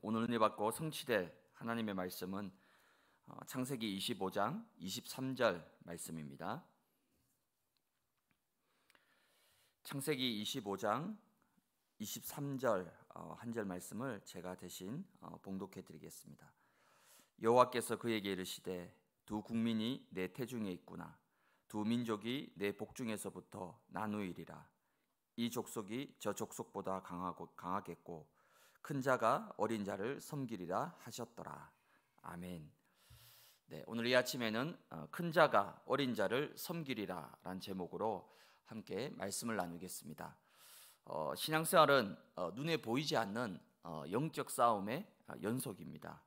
오늘 은혜 받고 성취될 하나님의 말씀은 어, 창세기 25장 23절 말씀입니다. 창세기 25장 23절 한 절 말씀을 제가 대신 어, 봉독해 드리겠습니다. 여호와께서 그에게 이르시되 두 국민이 내 태중에 있구나 두 민족이 내 복중에서부터 나누이리라 이 족속이 저 족속보다 강하고 강하겠고 큰 자가 어린 자를 섬기리라 하셨더라. 아멘. 네, 오늘 이 아침에는 어, 큰 자가 어린 자를 섬기리라란 제목으로 함께 말씀을 나누겠습니다. 어, 신앙생활은 어, 눈에 보이지 않는 어, 영적 싸움의 어, 연속입니다.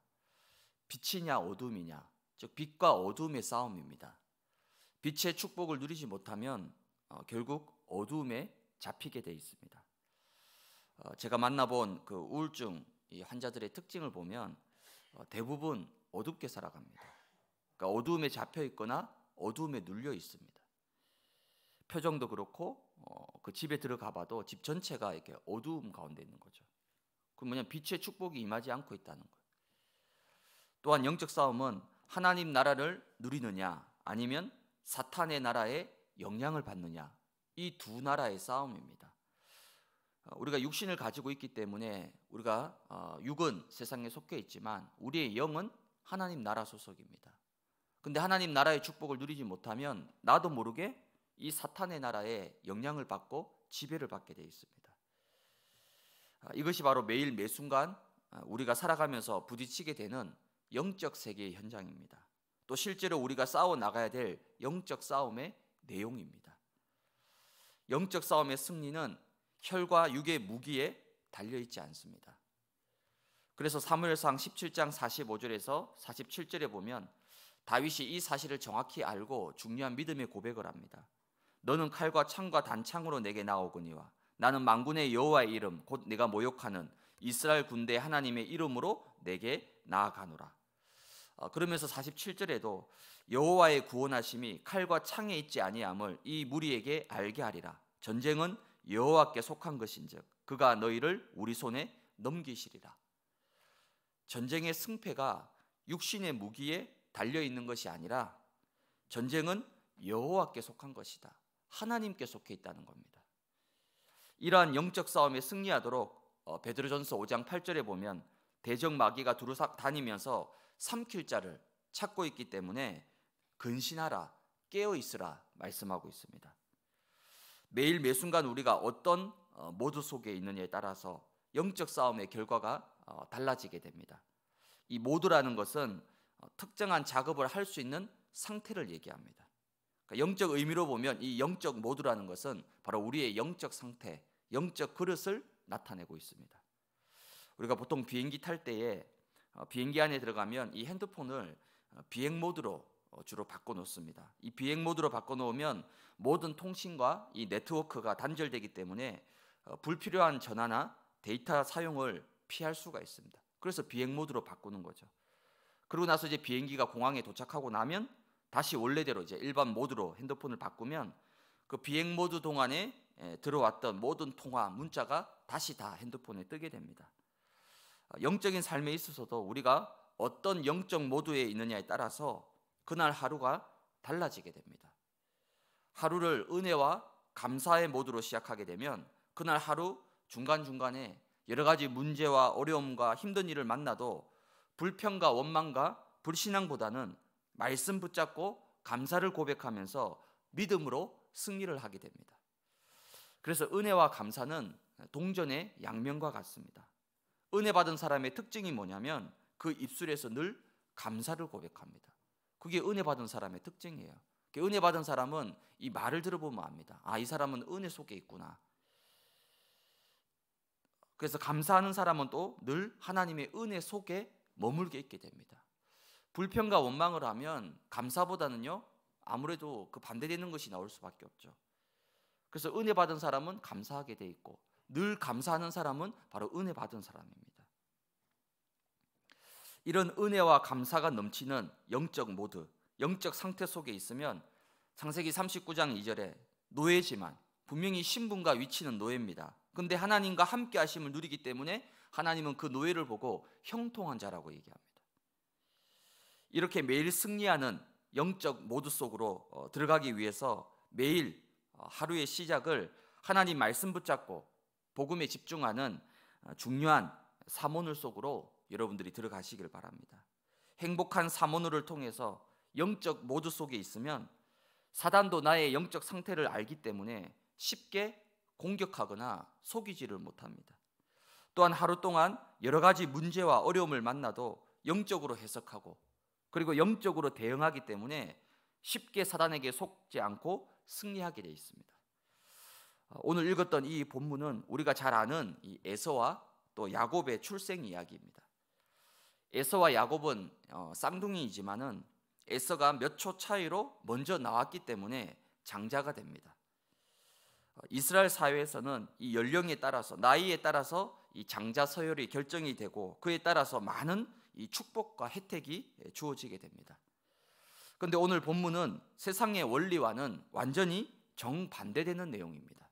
빛이냐 어둠이냐, 즉 빛과 어둠의 싸움입니다. 빛의 축복을 누리지 못하면 어, 결국 어둠에 잡히게 돼 있습니다. 어, 제가 만나본 그 우울증 환자들의 특징을 보면 어, 대부분 어둡게 살아갑니다. 그러니까 어두에 잡혀 있거나 어두에 눌려 있습니다. 표정도 그렇고 어, 그 집에 들어가봐도 집 전체가 이렇게 어두 가운데 있는 거죠. 그 뭐냐 빛의 축복이 임하지 않고 있다는 거예요. 또한 영적 싸움은 하나님 나라를 누리느냐 아니면 사탄의 나라에 영향을 받느냐 이 두 나라의 싸움입니다. 어, 우리가 육신을 가지고 있기 때문에 우리가 어, 육은 세상에 속해 있지만 우리의 영은 하나님 나라 소속입니다. 근데 하나님 나라의 축복을 누리지 못하면 나도 모르게 이 사탄의 나라에 영향을 받고 지배를 받게 되어 있습니다. 아, 이것이 바로 매일 매 순간 아, 우리가 살아가면서 부딪히게 되는 영적 세계의 현장입니다. 또 실제로 우리가 싸워 나가야 될 영적 싸움의 내용입니다. 영적 싸움의 승리는 혈과 육의 무기에 달려 있지 않습니다. 그래서 사무엘상 17장 45절에서 47절에 보면 다윗이 이 사실을 정확히 알고 중요한 믿음의 고백을 합니다. 너는 칼과 창과 단창으로 내게 나오거니와 나는 망군의 여호와의 이름 곧 내가 모욕하는 이스라엘 군대 하나님의 이름으로 내게 나아가노라. 어, 그러면서 47절에도 여호와의 구원하심이 칼과 창에 있지 아니함을 이 무리에게 알게 하리라. 전쟁은 여호와께 속한 것인즉 그가 너희를 우리 손에 넘기시리라. 전쟁의 승패가 육신의 무기에 달려 있는 것이 아니라 전쟁은 여호와께 속한 것이다. 하나님께 속해 있다는 겁니다. 이러한 영적 싸움에 승리하도록 어, 베드로전서 5장 8절에 보면 대적 마귀가 두루 다니면서 삼킬 자를 찾고 있기 때문에 근신하라 깨어 있으라 말씀하고 있습니다. 매일 매 순간 우리가 어떤 어, 모드 속에 있느냐에 따라서 영적 싸움의 결과가 어, 달라지게 됩니다. 이 모드라는 것은 어, 특정한 작업을 할 수 있는 상태를 얘기합니다. 그러니까 영적 의미로 보면 이 영적 모드라는 것은 바로 우리의 영적 상태, 영적 그릇을 나타내고 있습니다. 우리가 보통 비행기 탈 때에 비행기 안에 들어가면 이 핸드폰을 비행 모드로 어, 주로 바꿔놓습니다. 이 비행 모드로 바꿔놓으면 모든 통신과 이 네트워크가 단절되기 때문에 어, 불필요한 전화나 데이터 사용을 피할 수가 있습니다. 그래서 비행 모드로 바꾸는 거죠. 그러고 나서 이제 비행기가 공항에 도착하고 나면 다시 원래대로 이제 일반 모드로 핸드폰을 바꾸면 그 비행 모드 동안에 예, 들어왔던 모든 통화 문자가 다시 다 핸드폰에 뜨게 됩니다. 어, 영적인 삶에 있어서도 우리가 어떤 영적 모드에 있느냐에 따라서 그날 하루가 달라지게 됩니다. 하루를 은혜와 감사의 모드로 시작하게 되면 그날 하루 중간중간에 여러 가지 문제와 어려움과 힘든 일을 만나도 불평과 원망과 불신앙보다는 말씀 붙잡고 감사를 고백하면서 믿음으로 승리를 하게 됩니다. 그래서 은혜와 감사는 동전의 양면과 같습니다. 은혜 받은 사람의 특징이 뭐냐면 그 입술에서 늘 감사를 고백합니다. 그게 은혜 받은 사람의 특징이에요. 은혜 받은 사람은 이 말을 들어보면 압니다. 아, 이 사람은 은혜 속에 있구나. 그래서 감사하는 사람은 또 늘 하나님의 은혜 속에 머물게 있게 됩니다. 불평과 원망을 하면 감사보다는요, 아무래도 그 반대되는 것이 나올 수밖에 없죠. 그래서 은혜 받은 사람은 감사하게 돼 있고 늘 감사하는 사람은 바로 은혜 받은 사람입니다. 이런 은혜와 감사가 넘치는 영적 모드, 영적 상태 속에 있으면 창세기 39장 2절에 노예지만 분명히 신분과 위치는 노예입니다. 근데 하나님과 함께 하심을 누리기 때문에 하나님은 그 노예를 보고 형통한 자라고 얘기합니다. 이렇게 매일 승리하는 영적 모드 속으로 어, 들어가기 위해서 매일 어, 하루의 시작을 하나님 말씀 붙잡고 복음에 집중하는 어, 중요한 사모늘 속으로 여러분들이 들어가시길 바랍니다. 행복한 사모노를 통해서 영적 모두 속에 있으면 사단도 나의 영적 상태를 알기 때문에 쉽게 공격하거나 속이지를 못합니다. 또한 하루 동안 여러 가지 문제와 어려움을 만나도 영적으로 해석하고 그리고 영적으로 대응하기 때문에 쉽게 사단에게 속지 않고 승리하게 되어 있습니다. 어, 오늘 읽었던 이 본문은 우리가 잘 아는 이 에서와 또 야곱의 출생 이야기입니다. 에서와 야곱은 어, 쌍둥이이지만은 에서가 몇 초 차이로 먼저 나왔기 때문에 장자가 됩니다. 어, 이스라엘 사회에서는 이 연령에 따라서 나이에 따라서 이 장자 서열이 결정이 되고 그에 따라서 많은 이 축복과 혜택이 예, 주어지게 됩니다. 그런데 오늘 본문은 세상의 원리와는 완전히 정반대되는 내용입니다.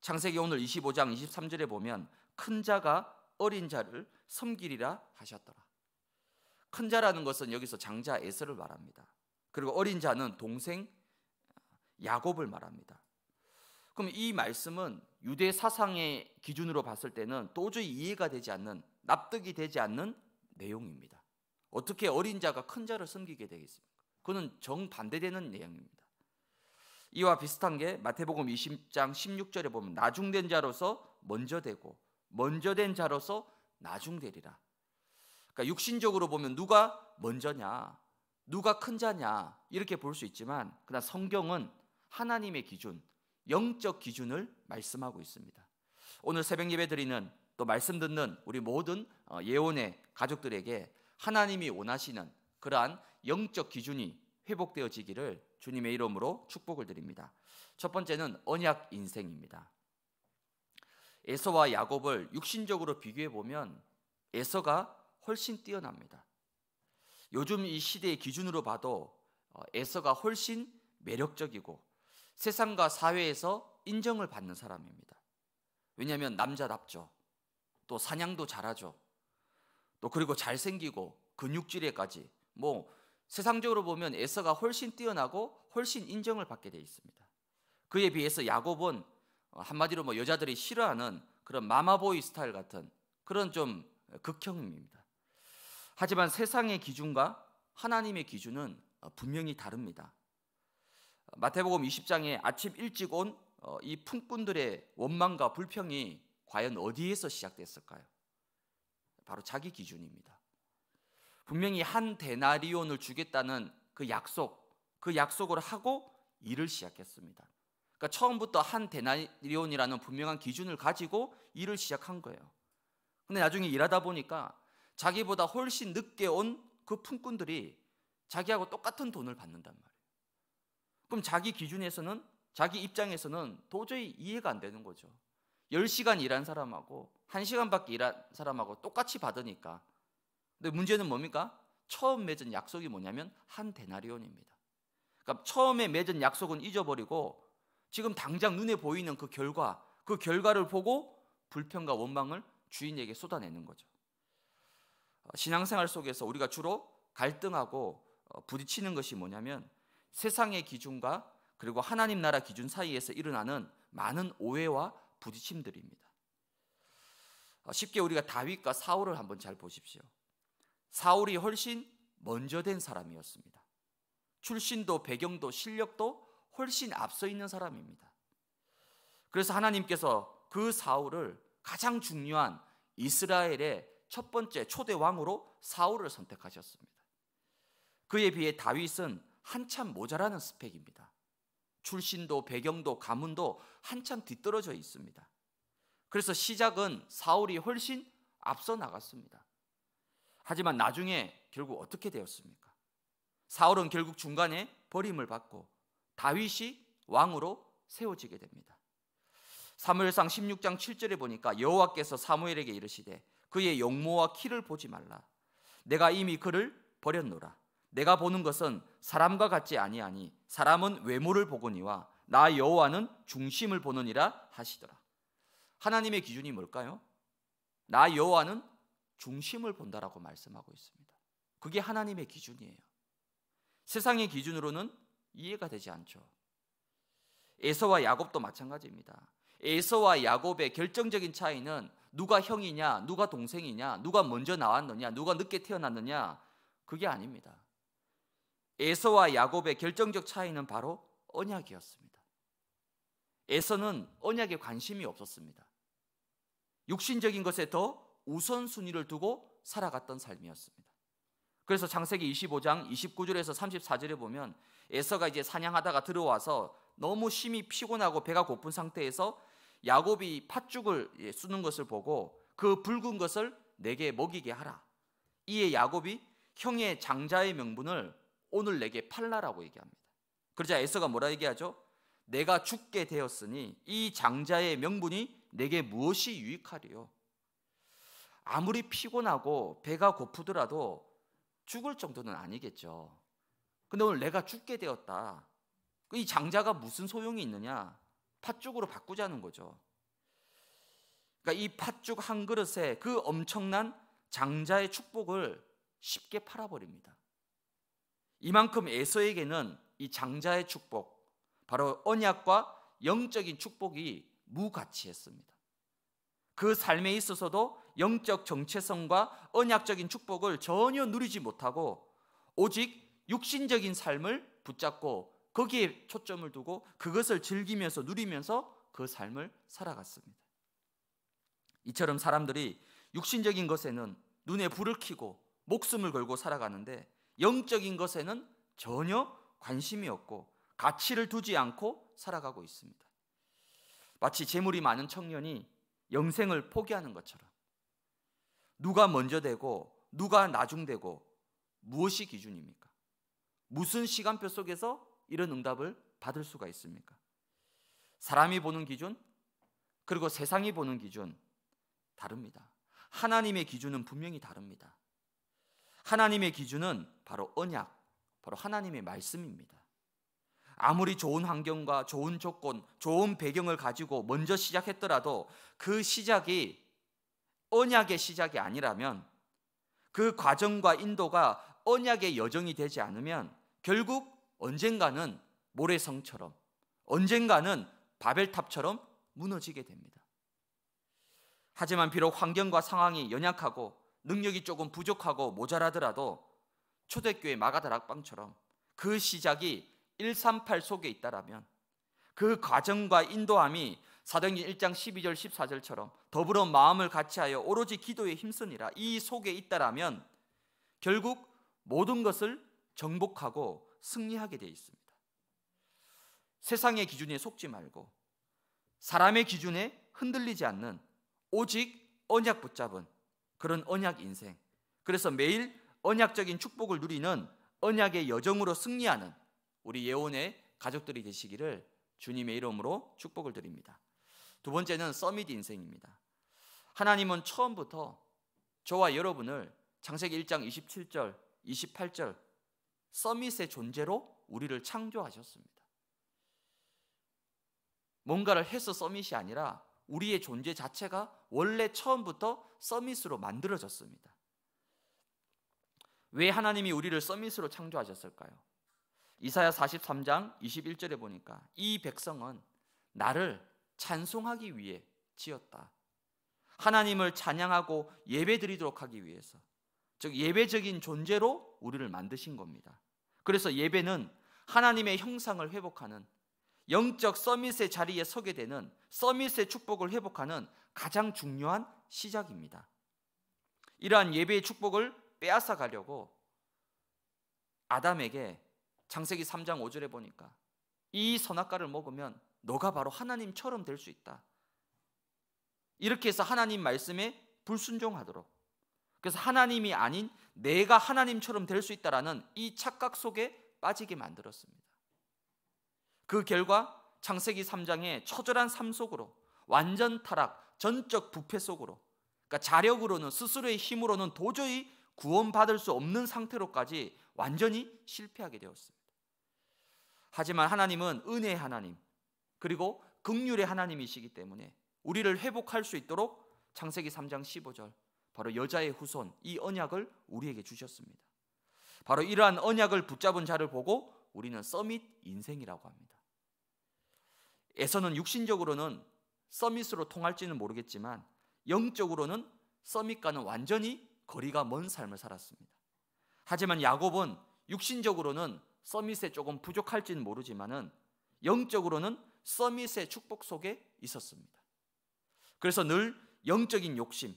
창세기 오늘 25장 23절에 보면 큰 자가 어린 자를 섬기리라 하셨더라. 큰 자라는 것은 여기서 장자 에서를 말합니다. 그리고 어린 자는 동생 야곱을 말합니다. 그럼 이 말씀은 유대 사상의 기준으로 봤을 때는 도저히 이해가 되지 않는 납득이 되지 않는 내용입니다. 어떻게 어린 자가 큰 자를 섬기게 되겠습니까? 그는 정반대되는 내용입니다. 이와 비슷한 게 마태복음 20장 16절에 보면 나중된 자로서 먼저 되고 먼저 된 자로서 나중 되리라. 그러니까 육신적으로 보면 누가 먼저냐, 누가 큰 자냐 이렇게 볼 수 있지만 그러나 성경은 하나님의 기준, 영적 기준을 말씀하고 있습니다. 오늘 새벽 예배 드리는 또 말씀 듣는 우리 모든 어, 예언의 가족들에게 하나님이 원하시는 그러한 영적 기준이 회복되어지기를 주님의 이름으로 축복을 드립니다. 첫 번째는 언약 인생입니다. 에서와 야곱을 육신적으로 비교해 보면 에서가 훨씬 뛰어납니다. 요즘 이 시대의 기준으로 봐도 어, 에서가 훨씬 매력적이고 세상과 사회에서 인정을 받는 사람입니다. 왜냐하면 남자답죠. 또 사냥도 잘하죠. 또 그리고 잘생기고 근육질에까지 뭐 세상적으로 보면 에서가 훨씬 뛰어나고 훨씬 인정을 받게 돼 있습니다. 그에 비해서 야곱은 어, 한마디로 뭐 여자들이 싫어하는 그런 마마보이 스타일 같은 그런 좀 극형입니다. 하지만 세상의 기준과 하나님의 기준은 어, 분명히 다릅니다. 어, 마태복음 20장에 아침 일찍 온 이 풍꾼들의 원망과 불평이 과연 어디에서 시작됐을까요? 바로 자기 기준입니다. 분명히 한 데나리온을 주겠다는 그 약속, 그 약속을 하고 일을 시작했습니다. 그러니까 처음부터 한대나리온이라는 분명한 기준을 가지고 일을 시작한 거예요. 근데 나중에 일하다 보니까 자기보다 훨씬 늦게 온 그 품꾼들이 자기하고 똑같은 돈을 받는단 말이에요. 그럼 자기 기준에서는 자기 입장에서는 도저히 이해가 안 되는 거죠. 10시간 일한 사람하고 1시간밖에 일한 사람하고 똑같이 받으니까. 근데 문제는 뭡니까? 처음 맺은 약속이 뭐냐면 한 데나리온입니다. 그러니까 처음에 맺은 약속은 잊어버리고 지금 당장 눈에 보이는 그 결과, 그 결과를 보고 불평과 원망을 주인에게 쏟아내는 거죠. 어, 신앙생활 속에서 우리가 주로 갈등하고 어, 부딪히는 것이 뭐냐면 세상의 기준과 그리고 하나님 나라 기준 사이에서 일어나는 많은 오해와 부딪힘들입니다. 어, 쉽게 우리가 다윗과 사울을 한번 잘 보십시오. 사울이 훨씬 먼저 된 사람이었습니다. 출신도 배경도 실력도 훨씬 앞서 있는 사람입니다. 그래서 하나님께서 그 사울을 가장 중요한 이스라엘의 첫 번째 초대 왕으로 사울을 선택하셨습니다. 그에 비해 다윗은 한참 모자라는 스펙입니다. 출신도 배경도 가문도 한참 뒤떨어져 있습니다. 그래서 시작은 사울이 훨씬 앞서 나갔습니다. 하지만 나중에 결국 어떻게 되었습니까? 사울은 결국 중간에 버림을 받고 다윗이 왕으로 세워지게 됩니다. 사무엘상 16장 7절에 보니까 여호와께서 사무엘에게 이르시되 그의 용모와 키를 보지 말라 내가 이미 그를 버렸노라 내가 보는 것은 사람과 같지 아니하니 사람은 외모를 보거니와 나 여호와는 중심을 보느니라 하시더라. 하나님의 기준이 뭘까요? 나 여호와는 중심을 본다라고 말씀하고 있습니다. 그게 하나님의 기준이에요. 세상의 기준으로는 이해가 되지 않죠. 에서와 야곱도 마찬가지입니다. 에서와 야곱의 결정적인 차이는 누가 형이냐, 누가 동생이냐, 누가 먼저 나왔느냐, 누가 늦게 태어났느냐 그게 아닙니다. 에서와 야곱의 결정적 차이는 바로 언약이었습니다. 에서는 언약에 관심이 없었습니다. 육신적인 것에 더 우선순위를 두고 살아갔던 삶이었습니다. 그래서 창세기 25장 29절에서 34절에 보면 에서가 이제 사냥하다가 들어와서 너무 심히 피곤하고 배가 고픈 상태에서 야곱이 팥죽을 예, 쓰는 것을 보고 그 붉은 것을 내게 먹이게 하라. 이에 야곱이 형의 장자의 명분을 오늘 내게 팔라라고 얘기합니다. 그러자 에서가 뭐라 얘기하죠? 내가 죽게 되었으니 이 장자의 명분이 내게 무엇이 유익하리요? 아무리 피곤하고 배가 고프더라도 죽을 정도는 아니겠죠. 근데 오늘 내가 죽게 되었다. 그 이 장자가 무슨 소용이 있느냐? 팥죽으로 바꾸자는 거죠. 그러니까 이 팥죽 한 그릇에 그 엄청난 장자의 축복을 쉽게 팔아버립니다. 이만큼 에서에게는 이 장자의 축복, 바로 언약과 영적인 축복이 무가치했습니다. 그 삶에 있어서도 영적 정체성과 언약적인 축복을 전혀 누리지 못하고 오직 육신적인 삶을 붙잡고 거기에 초점을 두고 그것을 즐기면서 누리면서 그 삶을 살아갔습니다. 이처럼 사람들이 육신적인 것에는 눈에 불을 켜고 목숨을 걸고 살아가는데 영적인 것에는 전혀 관심이 없고 가치를 두지 않고 살아가고 있습니다. 마치 재물이 많은 청년이 영생을 포기하는 것처럼 누가 먼저 되고 누가 나중 되고 무엇이 기준입니까? 무슨 시간표 속에서 이런 응답을 받을 수가 있습니까? 사람이 보는 기준 그리고 세상이 보는 기준 다릅니다. 하나님의 기준은 분명히 다릅니다. 하나님의 기준은 바로 언약, 바로 하나님의 말씀입니다. 아무리 좋은 환경과 좋은 조건, 좋은 배경을 가지고 먼저 시작했더라도 그 시작이 언약의 시작이 아니라면 그 과정과 인도가 언약의 여정이 되지 않으면 결국 언젠가는 모래성처럼 언젠가는 바벨탑처럼 무너지게 됩니다. 하지만 비록 환경과 상황이 연약하고 능력이 조금 부족하고 모자라더라도 초대교회 마가다락방처럼 그 시작이 138 속에 있다라면 그 과정과 인도함이 사도행전 1장 12절 14절처럼 더불어 마음을 같이하여 오로지 기도에 힘쓰니라 이 속에 있다라면 결국 모든 것을 정복하고 승리하게 되어 있습니다. 세상의 기준에 속지 말고 사람의 기준에 흔들리지 않는 오직 언약 붙잡은 그런 언약 인생. 그래서 매일 언약적인 축복을 누리는 언약의 여정으로 승리하는 우리 예원의 가족들이 되시기를 주님의 이름으로 축복을 드립니다. 두 번째는 서밋 인생입니다. 하나님은 처음부터 저와 여러분을 창세기 1장 27절, 28절 서밋의 존재로 우리를 창조하셨습니다. 뭔가를 해서 서밋이 아니라 우리의 존재 자체가 원래 처음부터 서밋으로 만들어졌습니다. 왜 하나님이 우리를 서밋으로 창조하셨을까요? 이사야 43장 21절에 보니까 이 백성은 나를 찬송하기 위해 지었다. 하나님을 찬양하고 예배드리도록 하기 위해서 즉 예배적인 존재로 우리를 만드신 겁니다. 그래서 예배는 하나님의 형상을 회복하는 영적 서밋의 자리에 서게 되는 서밋의 축복을 회복하는 가장 중요한 시작입니다. 이러한 예배의 축복을 빼앗아 가려고 아담에게 장세기 3장 5절에 보니까 이 선악과를 먹으면 너가 바로 하나님처럼 될 수 있다. 이렇게 해서 하나님 말씀에 불순종하도록 그래서 하나님이 아닌 내가 하나님처럼 될 수 있다라는 이 착각 속에 빠지게 만들었습니다. 그 결과 창세기 3장의 처절한 삶 속으로 완전 타락, 전적 부패 속으로 그러니까 자력으로는 스스로의 힘으로는 도저히 구원받을 수 없는 상태로까지 완전히 실패하게 되었습니다. 하지만 하나님은 은혜의 하나님 그리고 극률의 하나님이시기 때문에 우리를 회복할 수 있도록 창세기 3장 15절 바로 여자의 후손 이 언약을 우리에게 주셨습니다. 바로 이러한 언약을 붙잡은 자를 보고 우리는 서밋 인생이라고 합니다. 에서는 육신적으로는 서밋으로 통할지는 모르겠지만 영적으로는 서밋과는 완전히 거리가 먼 삶을 살았습니다. 하지만 야곱은 육신적으로는 서밋에 조금 부족할지는 모르지만은 영적으로는 서밋의 축복 속에 있었습니다. 그래서 늘 영적인 욕심,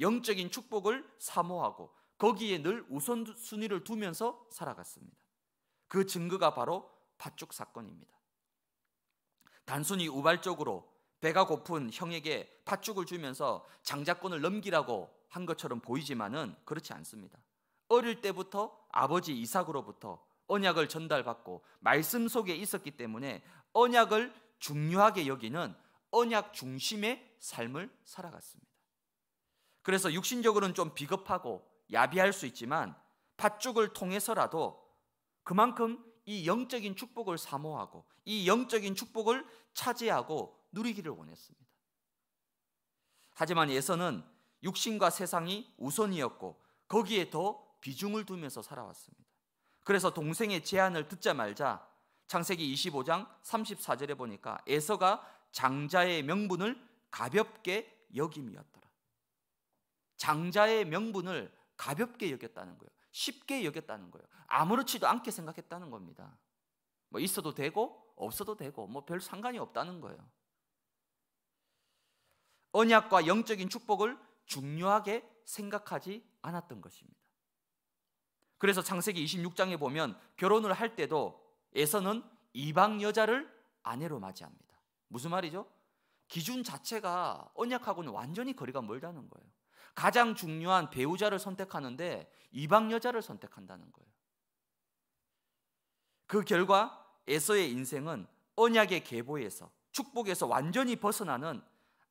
영적인 축복을 사모하고 거기에 늘 우선순위를 두면서 살아갔습니다. 그 증거가 바로 팥죽 사건입니다. 단순히 우발적으로 배가 고픈 형에게 팥죽을 주면서 장자권을 넘기라고 한 것처럼 보이지만은 그렇지 않습니다. 어릴 때부터 아버지 이삭으로부터 언약을 전달받고 말씀 속에 있었기 때문에 언약을 중요하게 여기는 언약 중심의 삶을 살아갔습니다. 그래서 육신적으로는 좀 비겁하고 야비할 수 있지만 팥죽을 통해서라도 그만큼 이 영적인 축복을 사모하고 이 영적인 축복을 차지하고 누리기를 원했습니다. 하지만 예서는 육신과 세상이 우선이었고 거기에 더 비중을 두면서 살아왔습니다. 그래서 동생의 제안을 듣자 말자 창세기 25장 34절에 보니까 에서가 장자의 명분을 가볍게 여김이었다. 장자의 명분을 가볍게 여겼다는 거예요. 쉽게 여겼다는 거예요. 아무렇지도 않게 생각했다는 겁니다. 뭐 있어도 되고 없어도 되고 뭐 별 상관이 없다는 거예요. 언약과 영적인 축복을 중요하게 생각하지 않았던 것입니다. 그래서 창세기 26장에 보면 결혼을 할 때도 에서는 이방 여자를 아내로 맞이합니다. 무슨 말이죠? 기준 자체가 언약하고는 완전히 거리가 멀다는 거예요. 가장 중요한 배우자를 선택하는데 이방 여자를 선택한다는 거예요. 그 결과 에서의 인생은 언약의 계보에서 축복에서 완전히 벗어나는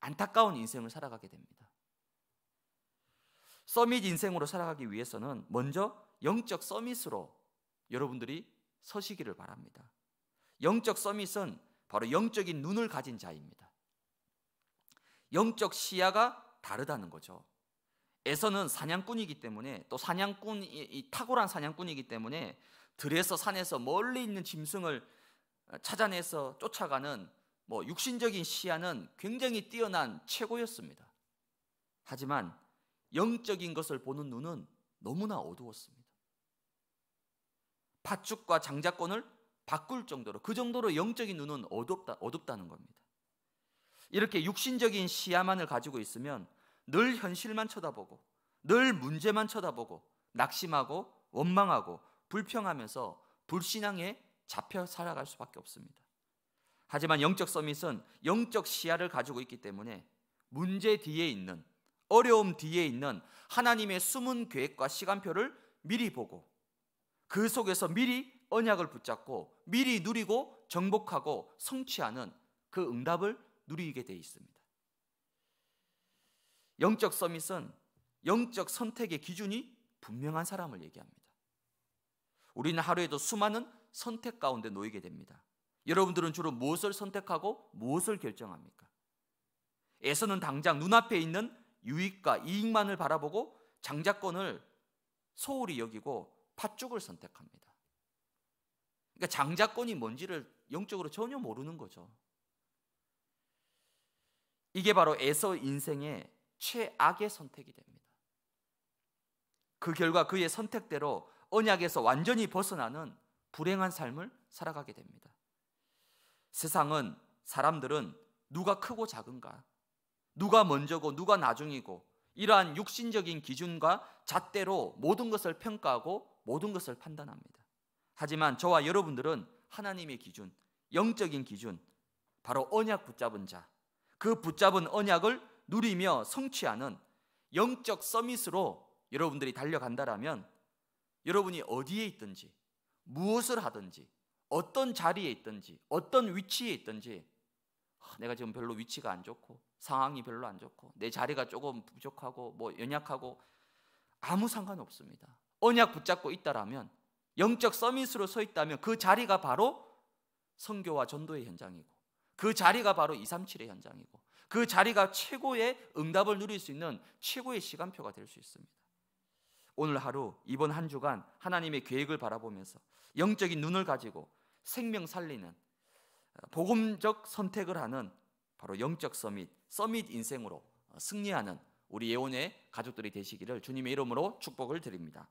안타까운 인생을 살아가게 됩니다. 서밋 인생으로 살아가기 위해서는 먼저 영적 서밋으로 여러분들이 서시기를 바랍니다. 영적 서밋은 바로 영적인 눈을 가진 자입니다. 영적 시야가 다르다는 거죠. 에서는 사냥꾼이기 때문에 또 사냥꾼 이, 탁월한 사냥꾼이기 때문에 들에서 산에서 멀리 있는 짐승을 어, 찾아내서 쫓아가는 뭐 육신적인 시야는 굉장히 뛰어난 최고였습니다. 하지만 영적인 것을 보는 눈은 너무나 어두웠습니다. 파축과 장자권을 바꿀 정도로 그 정도로 영적인 눈은 어둡다 어둡다는 겁니다. 이렇게 육신적인 시야만을 가지고 있으면 늘 현실만 쳐다보고 늘 문제만 쳐다보고 낙심하고 원망하고 불평하면서 불신앙에 잡혀 살아갈 수밖에 없습니다. 하지만 영적 서밋은 영적 시야를 가지고 있기 때문에 문제 뒤에 있는 어려움 뒤에 있는 하나님의 숨은 계획과 시간표를 미리 보고 그 속에서 미리 언약을 붙잡고 미리 누리고 정복하고 성취하는 그 응답을 누리게 되 있습니다. 영적 서밋은 영적 선택의 기준이 분명한 사람을 얘기합니다. 우리는 하루에도 수많은 선택 가운데 놓이게 됩니다. 여러분들은 주로 무엇을 선택하고 무엇을 결정합니까? 애서는 당장 눈앞에 있는 유익과 이익만을 바라보고 장자권을 소홀히 여기고 팥죽을 선택합니다. 그러니까 장자권이 뭔지를 영적으로 전혀 모르는 거죠. 이게 바로 애서 인생의 최악의 선택이 됩니다. 그 결과 그의 선택대로 언약에서 완전히 벗어나는 불행한 삶을 살아가게 됩니다. 세상은 사람들은 누가 크고 작은가, 누가 먼저고 누가 나중이고 이러한 육신적인 기준과 잣대로 모든 것을 평가하고 모든 것을 판단합니다. 하지만 저와 여러분들은 하나님의 기준, 영적인 기준, 바로 언약 붙잡은 자, 그 붙잡은 언약을 누리며 성취하는 영적 서밋으로 여러분들이 달려간다라면 여러분이 어디에 있든지 무엇을 하든지 어떤 자리에 있든지 어떤 위치에 있든지 아, 내가 지금 별로 위치가 안 좋고 상황이 별로 안 좋고 내 자리가 조금 부족하고 뭐 연약하고 아무 상관 없습니다. 언약 붙잡고 있다라면 영적 서밋으로 서 있다면 그 자리가 바로 성교와 전도의 현장이고 그 자리가 바로 237의 현장이고 그 자리가 최고의 응답을 누릴 수 있는 최고의 시간표가 될 수 있습니다. 오늘 하루 이번 한 주간 하나님의 계획을 바라보면서 영적인 눈을 가지고 생명 살리는 복음적 선택을 하는 바로 영적 서밋, 서밋 인생으로 승리하는 우리 예원의 가족들이 되시기를 주님의 이름으로 축복을 드립니다.